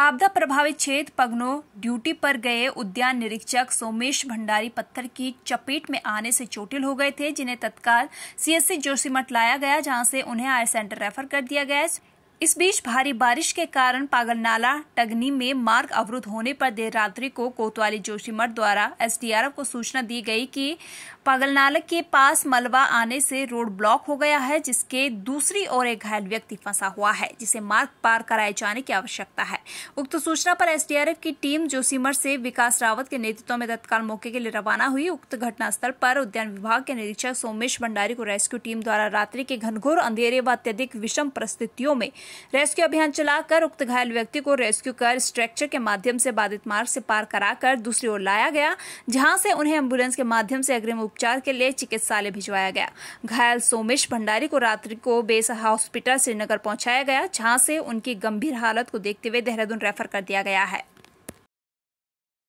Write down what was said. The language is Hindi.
आपदा प्रभावित क्षेत्र पगनो ड्यूटी पर गए उद्यान निरीक्षक सोमेश भंडारी पत्थर की चपेट में आने से चोटिल हो गए थे जिन्हें तत्काल सीएससी जोशीमठ लाया गया जहां से उन्हें आयर सेंटर रेफर कर दिया गया इस बीच भारी बारिश के कारण पागलनाला टगनी में मार्ग अवरुद्ध होने पर देर रात्रि को कोतवाली जोशीमठ द्वारा एसडीआरएफ को सूचना दी गई कि पागलनाला के पास मलबा आने से रोड ब्लॉक हो गया है जिसके दूसरी ओर एक घायल व्यक्ति फंसा हुआ है जिसे मार्ग पार कराए जाने की आवश्यकता है उक्त सूचना पर एसडीआरएफ की टीम जोशीमठ से विकास रावत के नेतृत्व में तत्काल मौके के लिए रवाना हुई उक्त घटनास्थल पर उद्यान विभाग के निरीक्षक सोमेश भंडारी को रेस्क्यू टीम द्वारा रात्रि के घनघोर अंधेरे व अत्यधिक विषम परिस्थितियों में रेस्क्यू अभियान चलाकर उक्त घायल व्यक्ति को रेस्क्यू कर स्ट्रेक्चर के माध्यम से बाधित मार्ग से पार कराकर दूसरी ओर लाया गया जहां से उन्हें एम्बुलेंस के माध्यम से अग्रिम उपचार के लिए चिकित्सालय भिजवाया गया घायल सोमेश भंडारी को रात्रि को बेस हॉस्पिटल श्रीनगर पहुंचाया गया जहां से उनकी गंभीर हालत को देखते हुए देहरादून रेफर कर दिया गया है